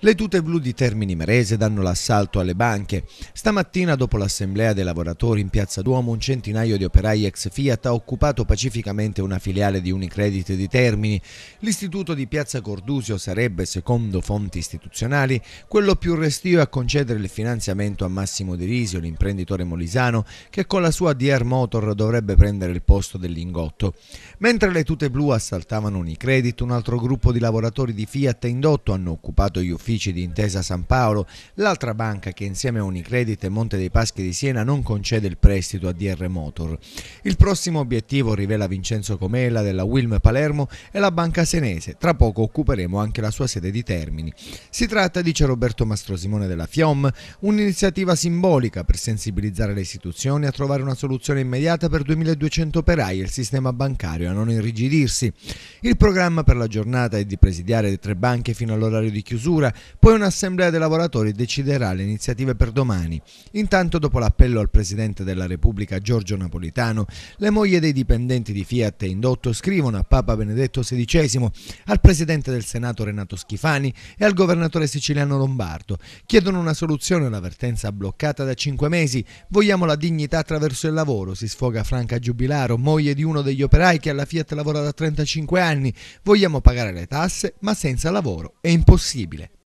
Le tute blu di Termini Merese danno l'assalto alle banche. Stamattina, dopo l'assemblea dei lavoratori in Piazza Duomo, un centinaio di operai ex Fiat ha occupato pacificamente una filiale di Unicredit di Termini. L'istituto di Piazza Cordusio sarebbe, secondo fonti istituzionali, quello più restio a concedere il finanziamento a Massimo De l'imprenditore molisano, che con la sua DR Motor dovrebbe prendere il posto del lingotto. Mentre le tute blu assaltavano Unicredit, un altro gruppo di lavoratori di Fiat Indotto hanno occupato gli uffici uffici di Intesa San Paolo, l'altra banca che insieme a Unicredit e Monte dei Paschi di Siena non concede il prestito a DR Motor. Il prossimo obiettivo, rivela Vincenzo Comella della Wilm Palermo, è la banca senese. Tra poco occuperemo anche la sua sede di Termini. Si tratta, dice Roberto Mastrosimone della FIOM, un'iniziativa simbolica per sensibilizzare le istituzioni a trovare una soluzione immediata per 2200 operai e il sistema bancario a non irrigidirsi. Il programma per la giornata è di presidiare le tre banche fino all'orario di chiusura poi un'assemblea dei lavoratori deciderà le iniziative per domani. Intanto dopo l'appello al Presidente della Repubblica Giorgio Napolitano, le mogli dei dipendenti di Fiat e Indotto scrivono a Papa Benedetto XVI, al Presidente del Senato Renato Schifani e al Governatore siciliano Lombardo. Chiedono una soluzione all'avvertenza bloccata da cinque mesi. Vogliamo la dignità attraverso il lavoro, si sfoga Franca Giubilaro, moglie di uno degli operai che alla Fiat lavora da 35 anni. Vogliamo pagare le tasse, ma senza lavoro è impossibile.